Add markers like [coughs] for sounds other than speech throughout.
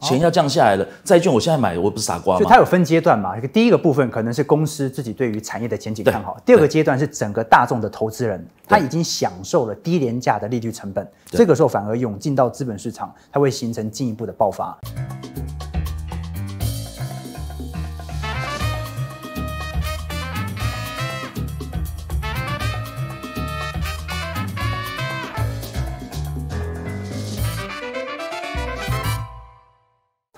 钱要降下来了，债券我现在买，我不是傻瓜吗？就它有分阶段嘛。第一个部分可能是公司自己对于产业的前景看好。第二个阶段是整个大众的投资人，他已经享受了低廉价的利率成本，这个时候反而涌进到资本市场，它会形成进一步的爆发。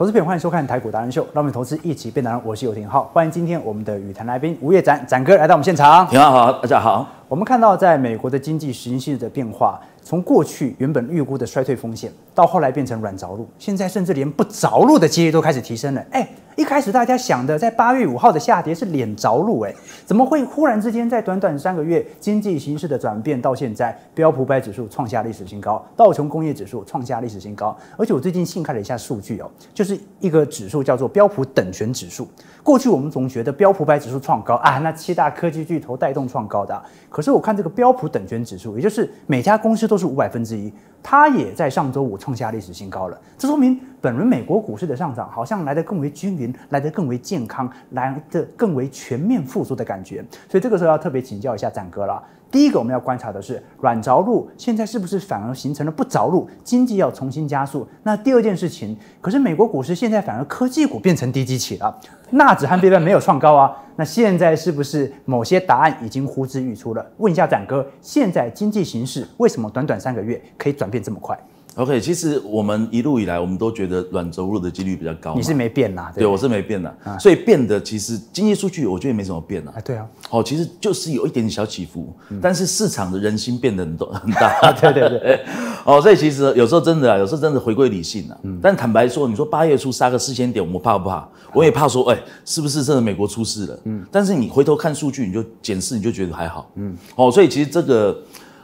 投资篇，欢迎收看《台股达人秀》，让我们投资一起变达人。我是有廷浩，欢迎今天我们的雨坛来宾吴业展展哥来到我们现场。你好，大家好。我们看到在美国的经济形势的变化。从过去原本预估的衰退风险，到后来变成软着陆，现在甚至连不着陆的几率都开始提升了。哎，一开始大家想的，在八月五号的下跌是脸着陆，哎，怎么会忽然之间在短短三个月经济形势的转变，到现在标普百指数创下历史新高，道琼工业指数创下历史新高。而且我最近细看了一下数据哦，就是一个指数叫做标普等权指数。过去我们总觉得标普百指数创高啊，那七大科技巨头带动创高的，可是我看这个标普等权指数，也就是每家公司。都是五百分之一，它也在上周五创下历史新高了。这说明本轮美国股市的上涨好像来得更为均匀，来得更为健康，来得更为全面复苏的感觉。所以这个时候要特别请教一下展哥了。第一个我们要观察的是软着陆，现在是不是反而形成了不着陆？经济要重新加速。那第二件事情，可是美国股市现在反而科技股变成低基起了，纳指和别的没有创高啊。那现在是不是某些答案已经呼之欲出了？问一下展哥，现在经济形势为什么短短三个月可以转变这么快？OK，其实我们一路以来，我们都觉得软着陆的几率比较高。你是没变呐？对，我是没变的。所以变的其实经济数据，我觉得也没什么变啊。哎，对啊。哦，其实就是有一点点小起伏，但是市场的人心变得很多很大。对 [laughs] 对对。[laughs] 哦，所以其实有时候真的，有时候真的回归理性了。嗯。但坦白说，你说八月初杀个四千点，我们怕不怕？我也怕说，哎，是不是真的美国出事了？嗯。但是你回头看数据，你就检视，你就觉得还好。嗯。哦，所以其实这个，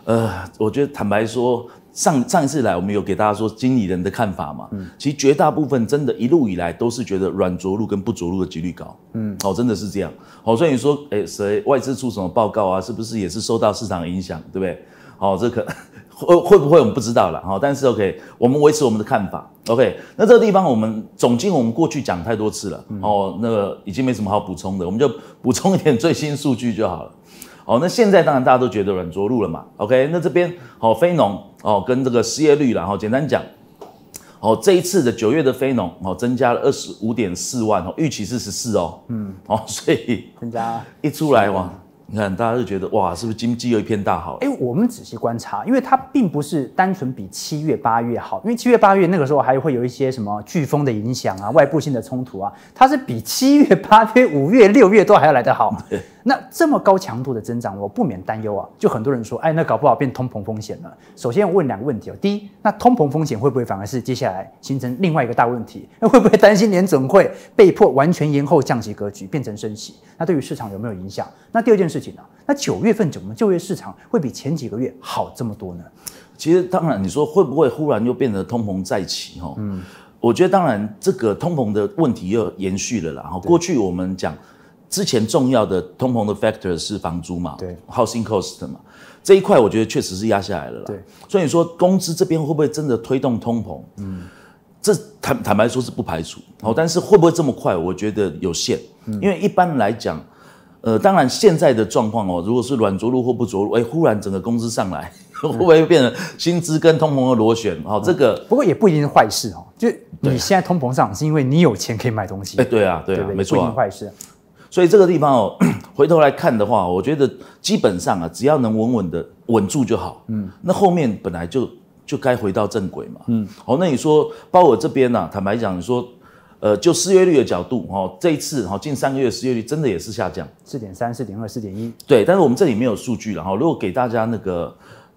呃，我觉得坦白说。上上一次来，我们有给大家说经理人的看法嘛？嗯，其实绝大部分真的，一路以来都是觉得软着陆跟不着陆的几率高。嗯，哦，真的是这样。哦，所以你说，哎，谁外资出什么报告啊？是不是也是受到市场影响，对不对？好，这可会会不会我们不知道了。好，但是 OK，我们维持我们的看法。OK，那这个地方我们总经我们过去讲太多次了。哦，那已经没什么好补充的，我们就补充一点最新数据就好了。哦，那现在当然大家都觉得软着陆了嘛。OK，那这边好，非农。哦，跟这个失业率然哦，简单讲，哦，这一次的九月的非农，哦，增加了二十五点四万，哦，预期是十四，哦，嗯，哦，所以增加 [laughs] 一出来哇，你看大家就觉得哇，是不是经济又一片大好？哎，我们仔细观察，因为它并不是单纯比七月八月好，因为七月八月那个时候还会有一些什么飓风的影响啊，外部性的冲突啊，它是比七月八月、五月六月都还要来得好。那这么高强度的增长，我不免担忧啊！就很多人说，哎，那搞不好变通膨风险了。首先问两个问题哦：第一，那通膨风险会不会反而是接下来形成另外一个大问题？那会不会担心联准会被迫完全延后降息格局，变成升息？那对于市场有没有影响？那第二件事情，呢、那九月份怎么就业市场会比前几个月好这么多呢？其实，当然你说会不会忽然又变得通膨再起？哈，嗯，我觉得当然这个通膨的问题又延续了啦。哈，过去我们讲。之前重要的通膨的 factor 是房租嘛，对，housing cost 嘛，这一块我觉得确实是压下来了啦。对，所以你说工资这边会不会真的推动通膨？嗯，这坦坦白说是不排除，好，但是会不会这么快？我觉得有限，因为一般来讲，呃，当然现在的状况哦，如果是软着陆或不着陆，哎，忽然整个工资上来，会不会变成薪资跟通膨的螺旋？好，这个不过也不一定是坏事哦。就你现在通膨上是因为你有钱可以买东西。哎，对啊，对，没错，不一定坏事。所以这个地方哦，[clears throat] 回头来看的话，我觉得基本上啊，只要能稳稳的稳住就好。嗯，那后面本来就就该回到正轨嘛。嗯，好，那你说包我这边呢？坦白讲，你说，呃，就失业率的角度，哦，这一次哈，近三个月失业率真的也是下降，四点三、四点二、四点一。对，但是我们这里没有数据了。哈，如果给大家那个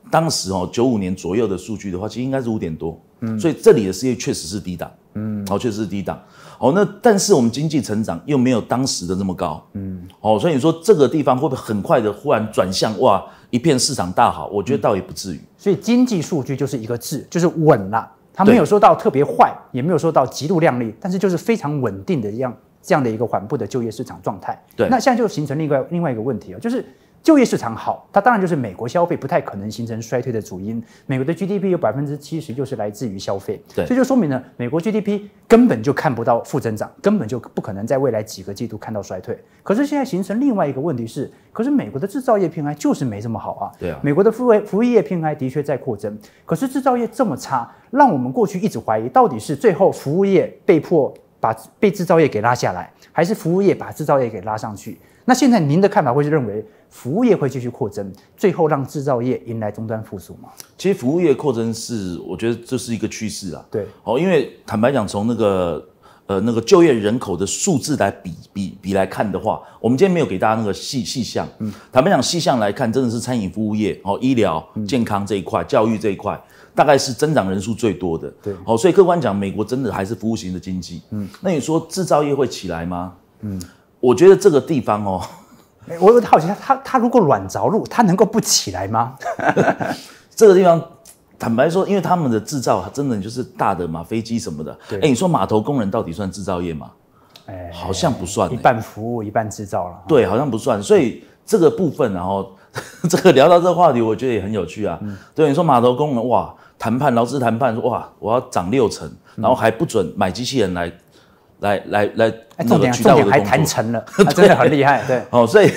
当时哦九五年左右的数据的话，其实应该是五点多。嗯，所以这里的失业确实是低档。嗯，好，确实是低档。哦，那但是我们经济成长又没有当时的那么高，嗯，哦，所以你说这个地方会不会很快的忽然转向？哇，一片市场大好？我觉得倒也不至于。所以经济数据就是一个字，就是稳了。它没有说到特别坏，也没有说到极度亮丽，但是就是非常稳定的一样这样的一个缓步的就业市场状态。对，那现在就形成另外另外一个问题啊，就是。就业市场好，它当然就是美国消费不太可能形成衰退的主因。美国的 GDP 有百分之七十就是来自于消费，所以就说明呢，美国 GDP 根本就看不到负增长，根本就不可能在未来几个季度看到衰退。可是现在形成另外一个问题是，可是美国的制造业偏还就是没这么好啊。对啊，美国的服为服务业偏还的确在扩增，可是制造业这么差，让我们过去一直怀疑到底是最后服务业被迫。把被制造业给拉下来，还是服务业把制造业给拉上去？那现在您的看法会是认为服务业会继续扩增，最后让制造业迎来终端复苏吗？其实服务业扩增是，我觉得这是一个趋势啊。对，哦，因为坦白讲，从那个。呃，那个就业人口的数字来比比比来看的话，我们今天没有给大家那个细细项。坦白讲，细项来看，真的是餐饮服务业哦，医疗健康这一块、教育这一块，大概是增长人数最多的。对哦，所以客观讲，美国真的还是服务型的经济。嗯，那你说制造业会起来吗？嗯，我觉得这个地方哦，我好奇他他如果软着陆，他能够不起来吗？[laughs] 这个地方。坦白说，因为他们的制造真的就是大的嘛，飞机什么的。对。你说码头工人到底算制造业吗？哎，好像不算。一半服务，一半制造了。对，好像不算。所以这个部分，然后 [laughs] 这个聊到这个话题，我觉得也很有趣啊。嗯。对，你说码头工人哇，谈判，劳资谈判，说哇，我要涨六成，然后还不准买机器人来，来来来，重点重点还谈成了，[laughs] 真的很厉害。对。哦，所以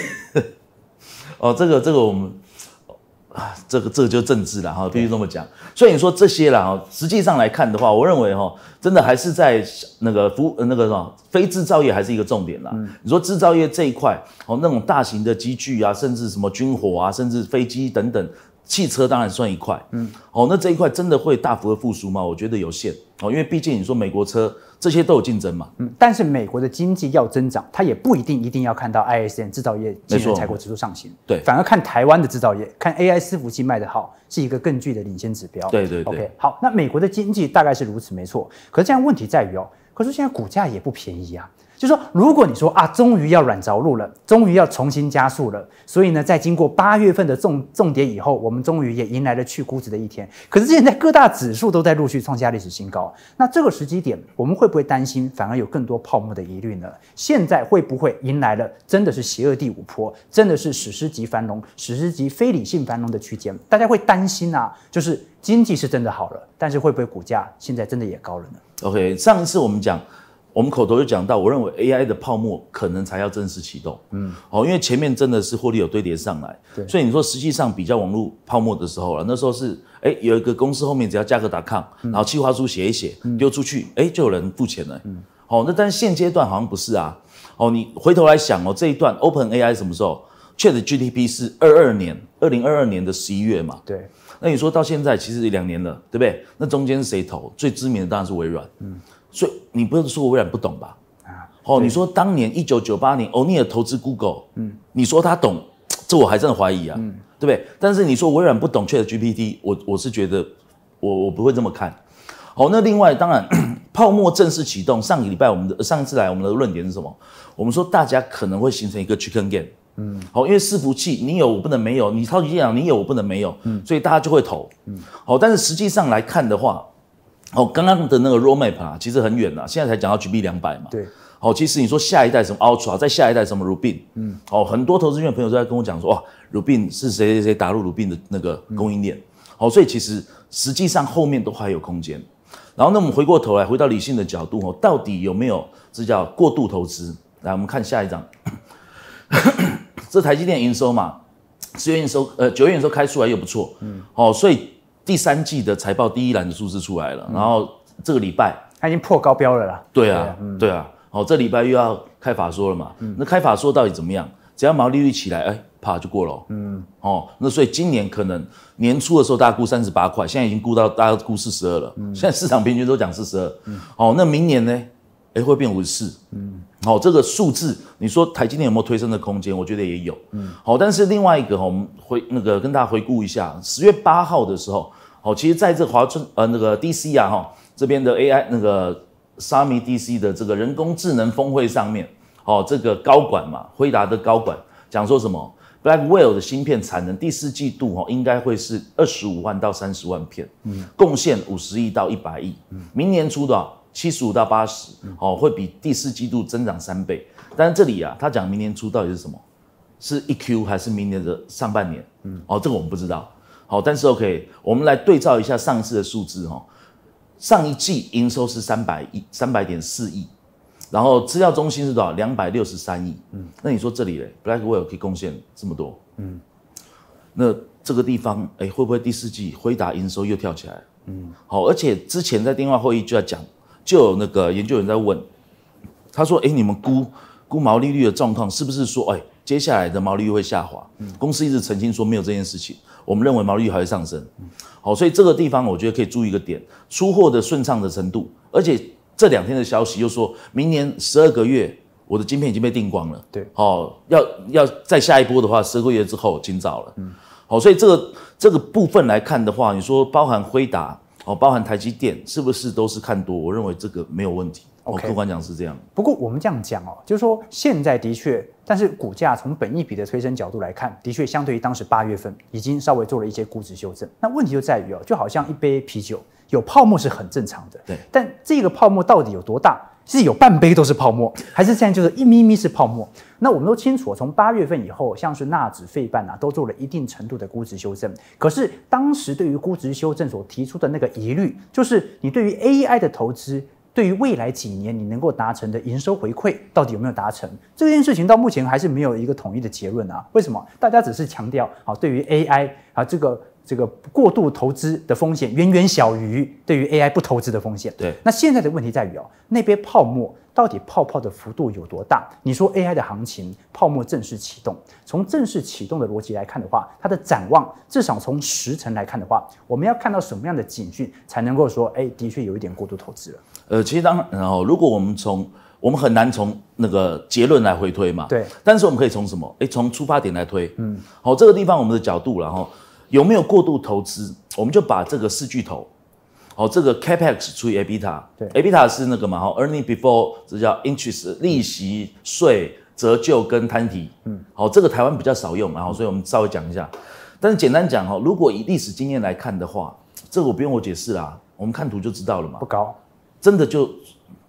[laughs] 哦，这个这个我们。啊，这个这个就政治了哈，必须这么讲。所以你说这些了哈，实际上来看的话，我认为哈，真的还是在那个服那个什么非制造业还是一个重点啦。你说制造业这一块，哦，那种大型的机具啊，甚至什么军火啊，甚至飞机等等。汽车当然算一块，嗯，哦，那这一块真的会大幅的复苏吗？我觉得有限，哦，因为毕竟你说美国车这些都有竞争嘛，嗯，但是美国的经济要增长，它也不一定一定要看到 I S N 制造业技术采购指数上行，对，反而看台湾的制造业，看 A I 伺服器卖的好是一个更具的领先指标，对对，OK，好，那美国的经济大概是如此，没错。可是现在问题在于哦，可是现在股价也不便宜啊。就说，如果你说啊，终于要软着陆了，终于要重新加速了，所以呢，在经过八月份的重重跌以后，我们终于也迎来了去估值的一天。可是现在各大指数都在陆续创下历史新高，那这个时机点，我们会不会担心反而有更多泡沫的疑虑呢？现在会不会迎来了真的是邪恶第五波，真的是史诗级繁荣、史诗级非理性繁荣的区间？大家会担心啊，就是经济是真的好了，但是会不会股价现在真的也高了呢？OK，上次我们讲。我们口头就讲到，我认为 A I 的泡沫可能才要正式启动。嗯，哦，因为前面真的是获利有堆叠上来，对。所以你说实际上比较网络泡沫的时候了，那时候是哎有一个公司后面只要价格打抗，然后计划书写一写丢出去，哎就有人付钱了。嗯，好，那但是现阶段好像不是啊。哦，你回头来想哦，这一段 Open A I 什么时候？确实 G T P 是二二年，二零二二年的十一月嘛。对。那你说到现在其实两年了，对不对？那中间谁投？最知名的当然是微软。嗯。所以你不是说微软不懂吧？啊，哦，你说当年一九九八年欧尼尔投资 Google，嗯，你说他懂，这我还真的怀疑啊，对不对？但是你说微软不懂 ChatGPT，我我是觉得我我不会这么看。好，那另外当然 [clears throat] 泡沫正式启动，上个礼拜我们的上次来我们的论点是什么？我们说大家可能会形成一个 Chicken Game，嗯，好，因为伺服器你有我不能没有，你超级电脑你有我不能没有，嗯，所以大家就会投，嗯，好，但是实际上来看的话。哦，刚刚的那个 roadmap 啊，其实很远啊，现在才讲到 GB 两百嘛。对。哦，其实你说下一代什么 Ultra，在下一代什么 r u b i n 嗯。哦，很多投资圈朋友都在跟我讲说，哇，r u b i n 是谁谁谁打入 r u b i n 的那个供应链。哦，所以其实实际上后面都还有空间。然后，那我们回过头来，回到理性的角度，哦，到底有没有这叫过度投资？来，我们看下一张，这台积电营收嘛，十月营收，呃，九月营收开出来又不错，嗯。哦，所以。第三季的财报第一栏的数字出来了，然后这个礼拜它已经破高标了啦。对啊，对啊，好，这礼拜又要开法说了嘛？那开法说到底怎么样？只要毛利率起来，哎，啪就过了。嗯，哦，那所以今年可能年初的时候大家估三十八块，现在已经估到大家估四十二了。现在市场平均都讲四十二。嗯，哦，那明年呢？哎，会变五十四，嗯，好，这个数字，你说台积电有没有推升的空间？我觉得也有，嗯，好，但是另外一个哈，我们回那个跟大家回顾一下，十月八号的时候，哦，其实在这华春呃那个 DC 啊哈这边的 AI 那个沙米 DC 的这个人工智能峰会上面，哦，这个高管嘛，辉达的高管讲说什么？Blackwell 的芯片产能第四季度哦应该会是二十五万到三十万片，嗯，贡献五十亿到一百亿，明年出的。七十五到八十哦，会比第四季度增长三倍。但是这里啊，他讲明年初到底是什么？是一 Q 还是明年的上半年？嗯，哦，这个我们不知道。好，但是 OK，我们来对照一下上次的数字哈。上一季营收是三百亿，三百点四亿，然后资料中心是多少？两百六十三亿。嗯，那你说这里 Blackwell 可以贡献这么多？嗯，那这个地方哎，会不会第四季回达营收又跳起来？嗯，好，而且之前在电话会议就要讲。就有那个研究员在问，他说：“哎，你们估估毛利率的状况，是不是说，哎，接下来的毛利率会下滑？公司一直澄清说没有这件事情。我们认为毛利率还会上升。好，所以这个地方我觉得可以注意一个点，出货的顺畅的程度。而且这两天的消息又说明年十二个月，我的晶片已经被订光了。对，哦，要要再下一波的话，十二个月之后尽早了。嗯，好，所以这个这个部分来看的话，你说包含辉达。”哦，包含台积电是不是都是看多？我认为这个没有问题。哦，客观讲是这样。不过我们这样讲哦，就是说现在的确，但是股价从本意比的推升角度来看，的确相对于当时八月份已经稍微做了一些估值修正。那问题就在于哦，就好像一杯啤酒有泡沫是很正常的。对，但这个泡沫到底有多大？是有半杯都是泡沫，还是现在就是一咪咪是泡沫？那我们都清楚，从八月份以后，像是纳指、费半啊，都做了一定程度的估值修正。可是当时对于估值修正所提出的那个疑虑，就是你对于 AI 的投资，对于未来几年你能够达成的营收回馈，到底有没有达成？这件事情到目前还是没有一个统一的结论啊。为什么？大家只是强调，好，对于 AI 啊这个。这个过度投资的风险远远小于对于 AI 不投资的风险。对，那现在的问题在于哦，那边泡沫到底泡泡的幅度有多大？你说 AI 的行情泡沫正式启动，从正式启动的逻辑来看的话，它的展望至少从时程来看的话，我们要看到什么样的警讯才能够说，哎，的确有一点过度投资了。呃，其实当然后如果我们从我们很难从那个结论来回推嘛，对，但是我们可以从什么？哎，从出发点来推。嗯，好，这个地方我们的角度，然后。有没有过度投资？我们就把这个四巨头，好，这个 capex 除以 abita，对，abita 是那个嘛，好，earning before 这叫 interest 利息税折旧跟摊提，嗯，好，这个台湾比较少用嘛，好，所以我们稍微讲一下。但是简单讲哈，如果以历史经验来看的话，这个我不用我解释啦，我们看图就知道了嘛，不高，真的就。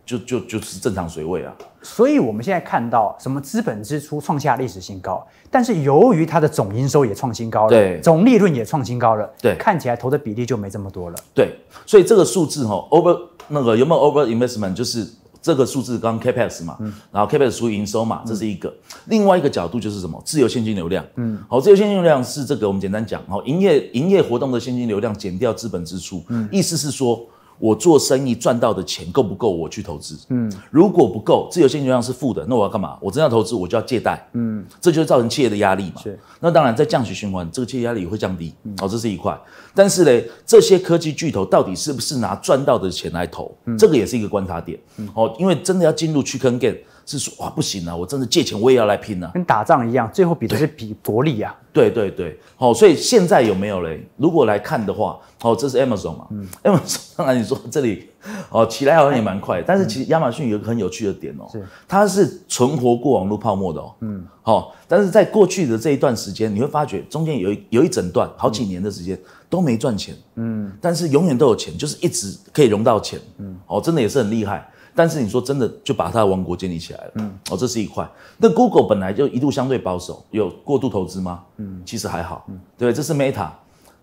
就就就是正常水位啊，所以我们现在看到什么资本支出创下历史新高，但是由于它的总营收也创新高了，对，总利润也创新高了，对，看起来投的比例就没这么多了，对，所以这个数字哈，over 那个有没有 over investment，就是这个数字刚 capex 嘛，然后 capex 属于营收嘛，这是一个，另外一个角度就是什么自由现金流量，嗯，好，自由现金流量是这个我们简单讲，然营业营业活动的现金流量减掉资本支出，嗯，意思是说。我做生意赚到的钱够不够我去投资？嗯，如果不够，自由现金流是负的，那我要干嘛？我真要投资，我就要借贷。嗯，这就造成企业的压力嘛。是。那当然，在降息循环，这个企业压力也会降低。哦，这是一块。但是呢，这些科技巨头到底是不是拿赚到的钱来投？这个也是一个观察点。哦，因为真的要进入去坑 game。是说哇不行了，我真的借钱我也要来拼了，跟打仗一样，最后比的是比国力啊。对对对，好，所以现在有没有嘞？如果来看的话，哦，这是 Amazon 嘛，嗯，Amazon 当然你说这里，哦，起来好像也蛮快，但是其实亚马逊有个很有趣的点哦，它是存活过网络泡沫的哦，嗯，好，但是在过去的这一段时间，你会发觉中间有有一整段好几年的时间都没赚钱，嗯，但是永远都有钱，就是一直可以融到钱，嗯，哦，真的也是很厉害。但是你说真的，就把他的王国建立起来了。嗯，哦，这是一块。那 Google 本来就一度相对保守，有过度投资吗？嗯，其实还好，嗯，不对？这是 Meta。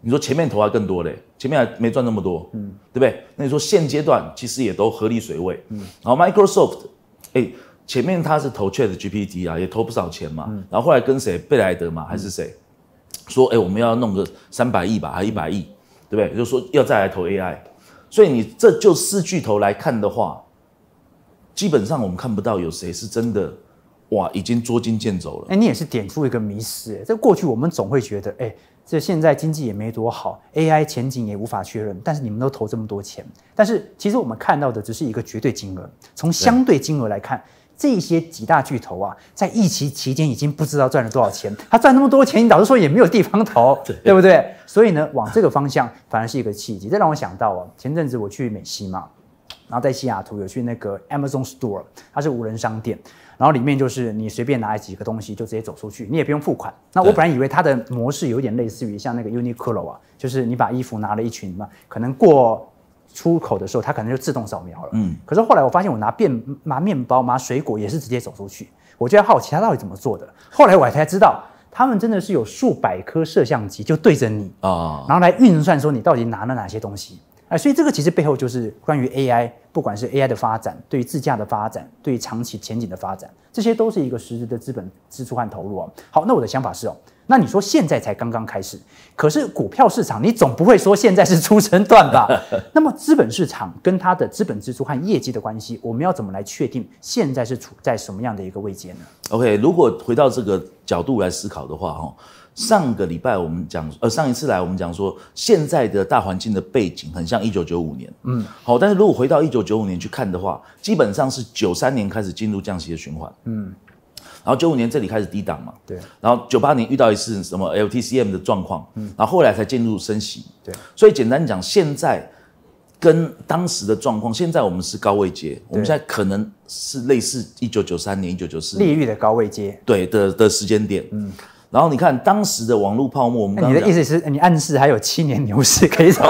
你说前面投还更多嘞，前面还没赚那么多，嗯，对不对？那你说现阶段其实也都合理水位。嗯，然后 Microsoft，哎，前面他是投 Chat GPT 啊，也投不少钱嘛。嗯，然后后来跟谁，贝莱德嘛还是谁，说哎我们要弄个三百亿吧，还一百亿，对不对？就说要再来投 AI。所以你这就四巨头来看的话。基本上我们看不到有谁是真的，哇，已经捉襟见肘了。哎，你也是点出一个迷失。这过去我们总会觉得，哎，这现在经济也没多好，AI 前景也无法确认。但是你们都投这么多钱，但是其实我们看到的只是一个绝对金额。从相对金额来看，这些几大巨头啊，在疫情期间已经不知道赚了多少钱。他赚那么多钱，老实说也没有地方投，[laughs] 对不对？所以呢，往这个方向反而是一个契机。这让我想到啊，前阵子我去美西嘛。然后在西雅图有去那个 Amazon Store，它是无人商店，然后里面就是你随便拿几个东西就直接走出去，你也不用付款。那我本来以为它的模式有点类似于像那个 Uniqlo 啊，就是你把衣服拿了一群嘛，可能过出口的时候它可能就自动扫描了。嗯。可是后来我发现我拿便拿面包拿水果也是直接走出去，我就在好奇它到底怎么做的。后来我才知道，他们真的是有数百颗摄像机就对着你啊，然后来运算说你到底拿了哪些东西。哎，所以这个其实背后就是关于 AI，不管是 AI 的发展，对自驾的发展，对长期前景的发展，这些都是一个实质的资本支出和投入啊。好，那我的想法是哦，那你说现在才刚刚开始，可是股票市场你总不会说现在是出生段吧？[laughs] 那么资本市场跟它的资本支出和业绩的关系，我们要怎么来确定现在是处在什么样的一个位阶呢？OK，如果回到这个角度来思考的话哦。上个礼拜我们讲，呃，上一次来我们讲说，现在的大环境的背景很像一九九五年，嗯，好，但是如果回到一九九五年去看的话，基本上是九三年开始进入降息的循环，嗯，然后九五年这里开始低档嘛，对，然后九八年遇到一次什么 LTCM 的状况，嗯，然后后来才进入升息，对，所以简单讲，现在跟当时的状况，现在我们是高位阶，我们现在可能是类似一九九三年、一九九四利率的高位阶，对的的时间点，嗯。然后你看当时的网络泡沫，我们你的意思是你暗示还有七年牛市可以走？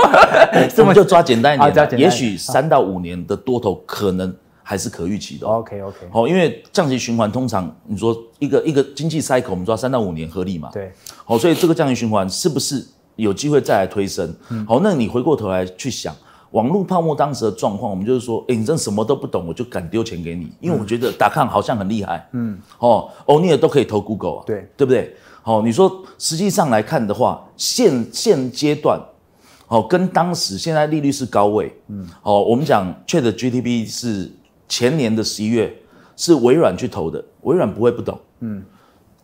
这 [laughs] 么就 [laughs] 抓简单一点，也许三到五年的多头可能还是可预期的。OK OK，好，因为降级循环通常你说一个一个经济 cycle，我们抓三到五年合理嘛？对。好，所以这个降级循环是不是有机会再来推升？好，那你回过头来去想网络泡沫当时的状况，我们就是说，哎，你真什么都不懂，我就敢丢钱给你，因为我觉得打康好像很厉害。嗯。哦，欧尼尔都可以投 Google 啊？对，对不对？好，你说实际上来看的话，现现阶段，好跟当时现在利率是高位，嗯，好，我们讲 t r a d G T P 是前年的十一月是微软去投的，微软不会不懂，嗯，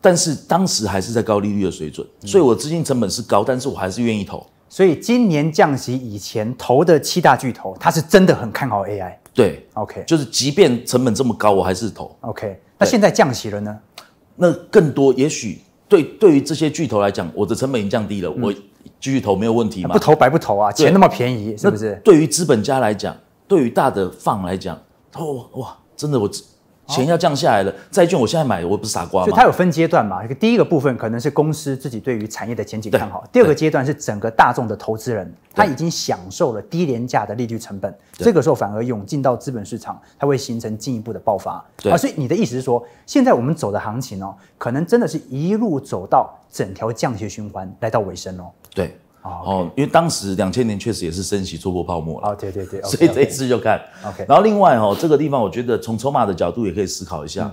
但是当时还是在高利率的水准，所以我资金成本是高，但是我还是愿意投。所以今年降息以前投的七大巨头，他是真的很看好 AI，对，OK，就是即便成本这么高，我还是投，OK，那现在降息了呢？那更多也许。对，对于这些巨头来讲，我的成本已经降低了，我继续投没有问题嘛？不投白不投啊，钱那么便宜，是不是？对于资本家来讲，对于大的放来讲，哦哇，真的我。钱要降下来了，债券我现在买，我不是傻瓜吗？就它有分阶段嘛。第一个部分可能是公司自己对于产业的前景看好。第二个阶段是整个大众的投资人，他已经享受了低廉价的利率成本，这个时候反而涌进到资本市场，它会形成进一步的爆发。啊，所以你的意思是说，现在我们走的行情哦，可能真的是一路走到整条降息循环来到尾声哦。对。哦，因为当时两千年确实也是升息戳破泡沫了。好，对对对，所以这一次就看。OK，然后另外哦，这个地方我觉得从筹码的角度也可以思考一下。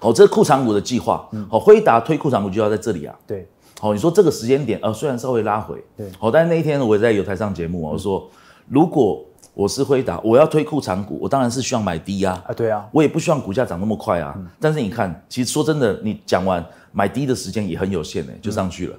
哦，这库藏股的计划，哦，辉达推库藏股就要在这里啊。对。哦，你说这个时间点，呃，虽然稍微拉回，对。哦，但是那一天我也在有台上节目我说如果我是辉达，我要推库藏股，我当然是需要买低啊。啊，对啊。我也不希望股价涨那么快啊。但是你看，其实说真的，你讲完买低的时间也很有限呢，就上去了。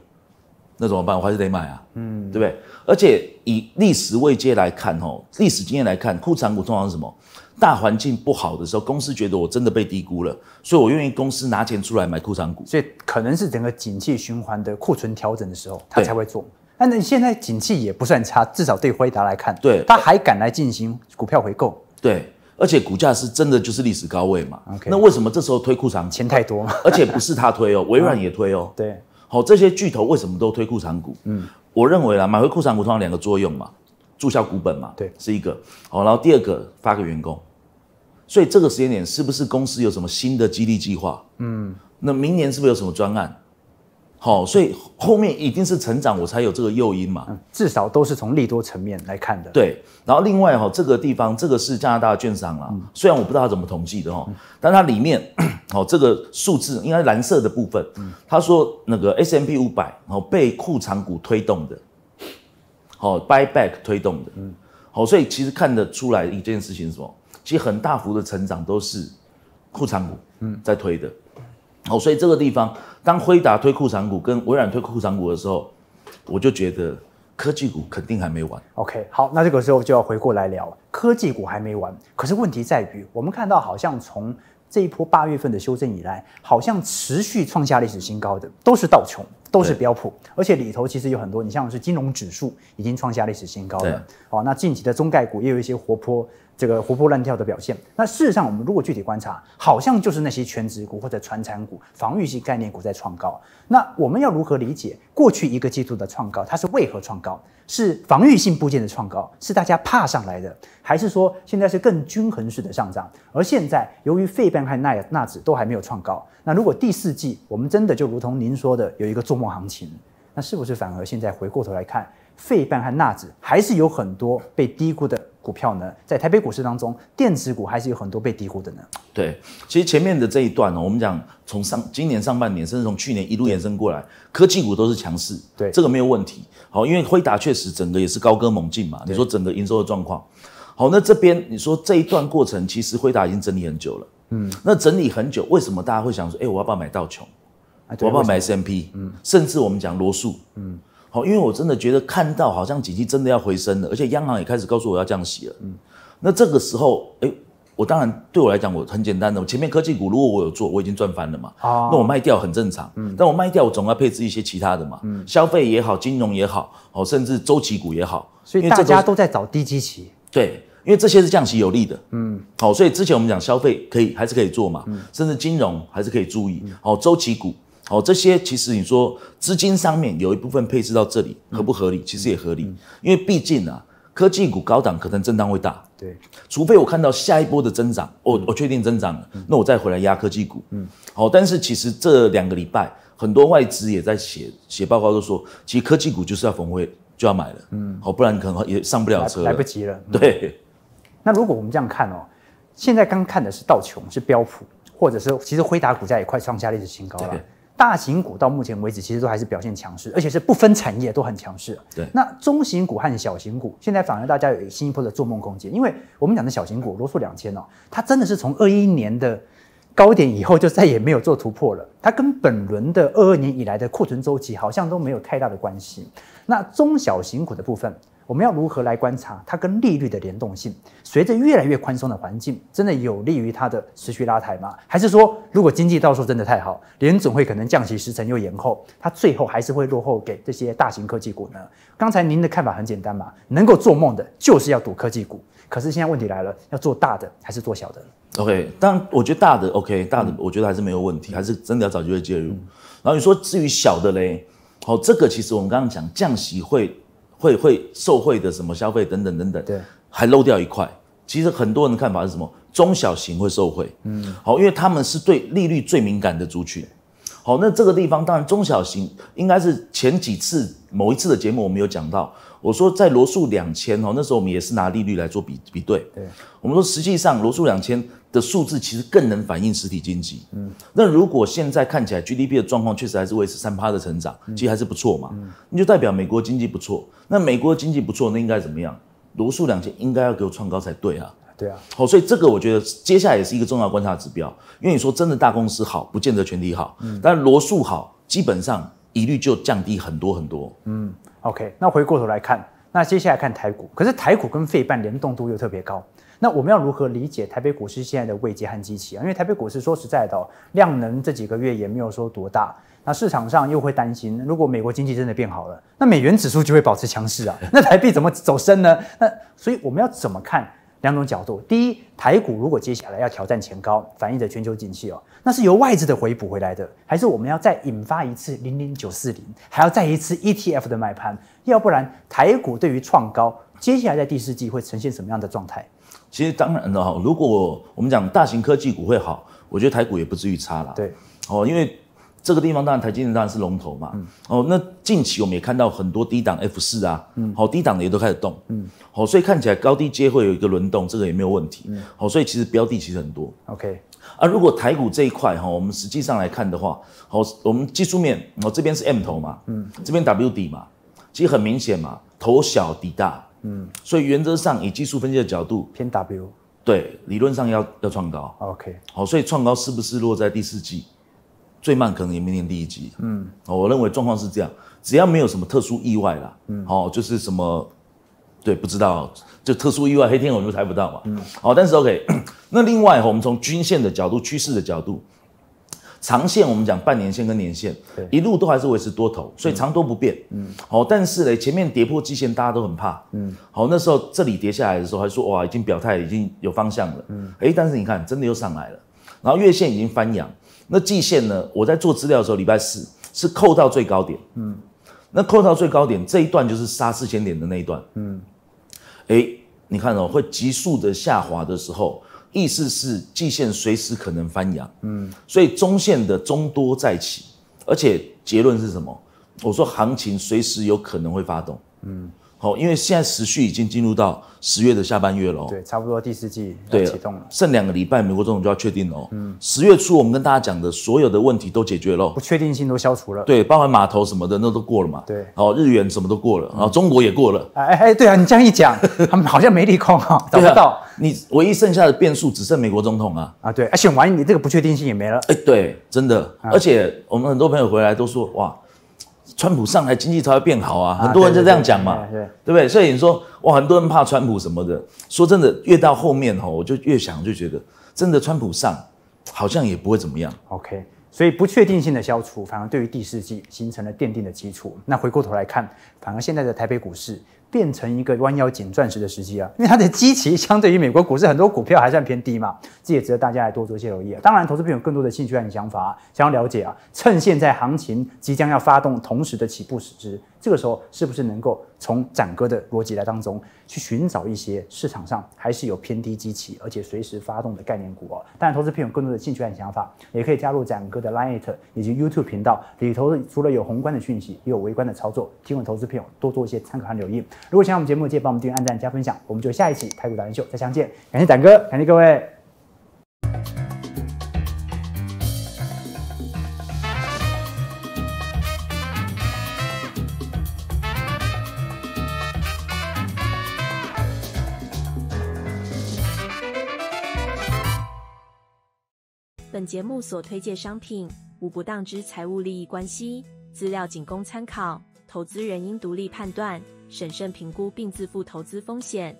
那怎么办？我还是得买啊，嗯，对不对？而且以历史未接来看，吼，历史经验来看，库藏股通常是什么？大环境不好的时候，公司觉得我真的被低估了，所以我愿意公司拿钱出来买库藏股。所以可能是整个景气循环的库存调整的时候，他才会做。但是现在景气也不算差，至少对辉达来看，对，他还敢来进行股票回购。对，而且股价是真的就是历史高位嘛。那为什么这时候推库藏钱太多？而且不是他推哦，微软也推哦。对。好，这些巨头为什么都推库藏股？嗯，我认为啊，买回库藏股通常两个作用嘛，注销股本嘛，对，是一个。好，然后第二个发给员工，所以这个时间点是不是公司有什么新的激励计划？嗯，那明年是不是有什么专案？好，所以后面一定是成长，我才有这个诱因嘛。嗯，至少都是从利多层面来看的。对，然后另外哈，这个地方这个是加拿大券商啦。虽然我不知道他怎么统计的哈，但它里面，好 [coughs] 这个数字应该蓝色的部分，他说那个 S M P 五百，然后被库藏股推动的，好 buy back 推动的，嗯，好，所以其实看得出来一件事情是什么？其实很大幅的成长都是库藏股嗯在推的，好，所以这个地方。当辉达推库藏股跟微软推库藏股的时候，我就觉得科技股肯定还没完。OK，好，那这个时候就要回过来聊科技股还没完。可是问题在于，我们看到好像从这一波八月份的修正以来，好像持续创下历史新高的都是道琼，都是标普，而且里头其实有很多，你像是金融指数已经创下历史新高了。哦，那近期的中概股也有一些活泼。这个活泼乱跳的表现，那事实上我们如果具体观察，好像就是那些全职股或者传产股、防御性概念股在创高。那我们要如何理解过去一个季度的创高？它是为何创高？是防御性部件的创高，是大家怕上来的，还是说现在是更均衡式的上涨？而现在由于费半和纳纳指都还没有创高，那如果第四季我们真的就如同您说的有一个做梦行情，那是不是反而现在回过头来看，费半和纳指还是有很多被低估的？股票呢，在台北股市当中，电子股还是有很多被低估的呢。对，其实前面的这一段呢，我们讲从上今年上半年，甚至从去年一路延伸过来，科技股都是强势，对，这个没有问题。好，因为辉达确实整个也是高歌猛进嘛。你说整个营收的状况，好，那这边你说这一段过程，其实辉达已经整理很久了。嗯，那整理很久，为什么大家会想说，哎，我要不要买道穷？我要不要买 S M P？嗯，甚至我们讲罗素，嗯。好，因为我真的觉得看到好像经济真的要回升了，而且央行也开始告诉我要降息了。嗯，那这个时候，哎，我当然对我来讲，我很简单的，我前面科技股如果我有做，我已经赚翻了嘛。啊，那我卖掉很正常。嗯，但我卖掉，我总要配置一些其他的嘛。嗯，消费也好，金融也好，好，甚至周期股也好。所以大家都在找低基期。对，因为这些是降息有利的。嗯，好，所以之前我们讲消费可以还是可以做嘛，甚至金融还是可以注意。好，周期股。好，这些其实你说资金上面有一部分配置到这里合不合理？其实也合理，因为毕竟啊，科技股高档可能震荡会大。对，除非我看到下一波的增长，我我确定增长了，那我再回来压科技股。嗯。好，但是其实这两个礼拜很多外资也在写写报告，都说其实科技股就是要逢低就要买了。嗯。好，不然可能也上不了车，来不及了。对。那如果我们这样看哦，现在刚看的是道琼是标普，或者是其实辉达股价也快创下历史新高了。大型股到目前为止其实都还是表现强势，而且是不分产业都很强势。对，那中型股和小型股现在反而大家有新一波的做梦空间，因为我们讲的小型股罗素两千哦，它真的是从二一年的高点以后就再也没有做突破了，它跟本轮的二二年以来的库存周期好像都没有太大的关系。那中小型股的部分。我们要如何来观察它跟利率的联动性？随着越来越宽松的环境，真的有利于它的持续拉抬吗？还是说，如果经济到时候真的太好，联总会可能降息时程又延后，它最后还是会落后给这些大型科技股呢？刚才您的看法很简单嘛，能够做梦的就是要赌科技股。可是现在问题来了，要做大的还是做小的？OK，当然我觉得大的 OK，大的我觉得还是没有问题，还是真的要早就会介入。然后你说至于小的嘞，好，这个其实我们刚刚讲降息会。会会受贿的什么消费等等等等，对，还漏掉一块。其实很多人的看法是什么？中小型会受贿，嗯，好，因为他们是对利率最敏感的族群。好，那这个地方当然中小型应该是前几次某一次的节目我们有讲到。我说在罗素两千哦，那时候我们也是拿利率来做比比对。对，我们说实际上罗素两千的数字其实更能反映实体经济。嗯，那如果现在看起来 GDP 的状况确实还是维持三趴的成长，其实还是不错嘛。嗯，你就代表美国经济不错。那美国经济不错，那应该怎么样？罗素两千应该要给我创高才对啊。对啊。好，所以这个我觉得接下来也是一个重要观察指标，因为你说真的大公司好，不见得全体好。嗯，但罗素好，基本上疑虑就降低很多很多。嗯。OK，那回过头来看，那接下来看台股，可是台股跟费半联动度又特别高。那我们要如何理解台北股市现在的危机和机器啊？因为台北股市说实在的，量能这几个月也没有说多大。那市场上又会担心，如果美国经济真的变好了，那美元指数就会保持强势啊，那台币怎么走升呢？那所以我们要怎么看？两种角度，第一，台股如果接下来要挑战前高，反映着全球景气哦，那是由外资的回补回来的，还是我们要再引发一次零零九四零，还要再一次 ETF 的买盘？要不然，台股对于创高，接下来在第四季会呈现什么样的状态？其实当然了哈，如果我们讲大型科技股会好，我觉得台股也不至于差了。对，哦，因为。这个地方当然台积电当然是龙头嘛，哦，那近期我们也看到很多低档 F 四啊，好低档的也都开始动，嗯，好，所以看起来高低阶会有一个轮动，这个也没有问题，嗯，好，所以其实标的其实很多，OK，啊，如果台股这一块哈，我们实际上来看的话，好，我们技术面，哦，这边是 M 头嘛，嗯，这边 W 底嘛，其实很明显嘛，头小底大，嗯，所以原则上以技术分析的角度偏 W，对，理论上要要创高，OK，好，所以创高是不是落在第四季？最慢可能也明年第一集，嗯，我认为状况是这样，只要没有什么特殊意外啦，嗯，好，就是什么，对，不知道，就特殊意外黑天鹅就猜不到嘛，嗯，好，但是 OK，[clears throat] 那另外我们从均线的角度、趋势的角度，长线我们讲半年线跟年线，一路都还是维持多头，所以长多不变，嗯，好，但是呢，前面跌破季线，大家都很怕，嗯，好，那时候这里跌下来的时候还说哇，已经表态已经有方向了，嗯，哎，但是你看真的又上来了，然后月线已经翻阳。那季线呢？我在做资料的时候，礼拜四是扣到最高点，嗯，那扣到最高点这一段就是杀四千点的那一段，嗯，哎，你看哦，会急速的下滑的时候，意思是季线随时可能翻阳，嗯，所以中线的中多再起，而且结论是什么？我说行情随时有可能会发动，嗯。好，因为现在时序已经进入到十月的下半月了。对，差不多第四季对启动了。剩两个礼拜，美国总统就要确定了。嗯，十月初我们跟大家讲的所有的问题都解决喽，不确定性都消除了。对，包括码头什么的，那都过了嘛。对。好，日元什么都过了，然后中国也过了。哎哎对啊，你这样一讲，[laughs] 他们好像没利空哈，找不到。你唯一剩下的变数只剩美国总统啊。啊对，而且完，你这个不确定性也没了。哎，对，真的。而且我们很多朋友回来都说，哇。川普上来经济才会变好啊，很多人就这样讲嘛，对不对？所以你说哇，很多人怕川普什么的。说真的，越到后面哦，我就越想就觉得，真的川普上好像也不会怎么样。OK，所以不确定性的消除，反而对于第四季形成了奠定的基础。那回过头来看，反而现在的台北股市。变成一个弯腰捡钻石的时机啊！因为它的基期相对于美国股市很多股票还算偏低嘛，这也值得大家来多做一些留意啊！当然，投资朋友更多的兴趣和想法，想要了解啊，趁现在行情即将要发动，同时的起步时这个时候是不是能够从展哥的逻辑来当中去寻找一些市场上还是有偏低机器，而且随时发动的概念股哦？然，投资朋友更多的兴趣和想法，也可以加入展哥的 Line 以及 YouTube 频道里头，除了有宏观的讯息，也有微观的操作，提供投资朋友多做一些参考和留意。如果喜欢我们节目，记得帮我们订阅、按赞、加分享，我们就下一期《拍股达人秀》再相见。感谢展哥，感谢各位。节目所推介商品无不当之财务利益关系，资料仅供参考，投资人应独立判断、审慎评估并自负投资风险。